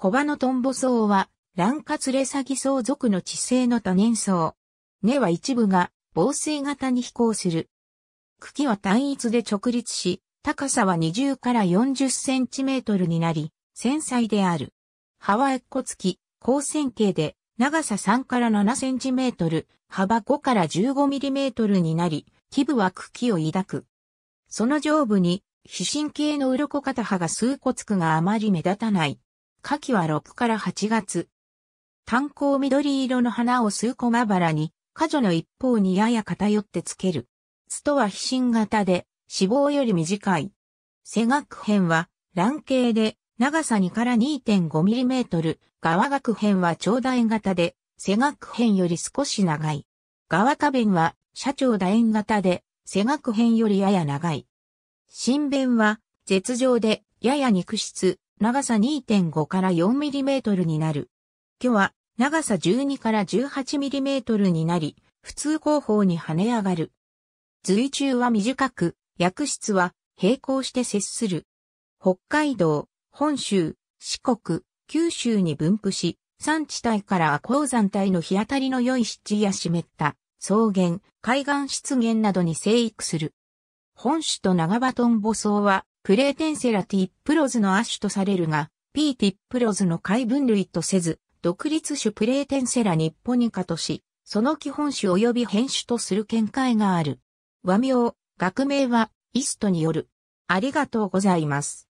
コバのトンボ層は、卵化ツレサギ層属の地性の多年層。根は一部が防水型に飛行する。茎は単一で直立し、高さは20から40センチメートルになり、繊細である。葉は一個付き、高線形で、長さ3から7センチメートル、幅5から15ミリメートルになり、基部は茎を抱く。その上部に、皮神系の鱗型葉が数個つくがあまり目立たない。夏季は6から8月。炭鉱緑色の花を数コマバラに、果女の一方にやや偏ってつける。スとは飛信型で、脂肪より短い。背学編は、卵形で、長さ2から 2.5mm、側学編は長楕円型で、背学編より少し長い。側多弁は、社長楕円型で、背学編よりやや長い。新弁は、絶上で、やや肉質、長さ2.5から4ミリメートルになる。巨は長さ12から18ミリメートルになり、普通後方に跳ね上がる。随中は短く、薬室は並行して接する。北海道、本州、四国、九州に分布し、山地帯からは鉱山帯の日当たりの良い湿地や湿った草原、海岸湿原などに生育する。本種と長バトンボ草はプレーテンセラティップロズの亜種とされるが、P ティップロズの解分類とせず、独立種プレーテンセラニッポニカとし、その基本種及び変種とする見解がある。和名、学名は、イストによる。ありがとうございます。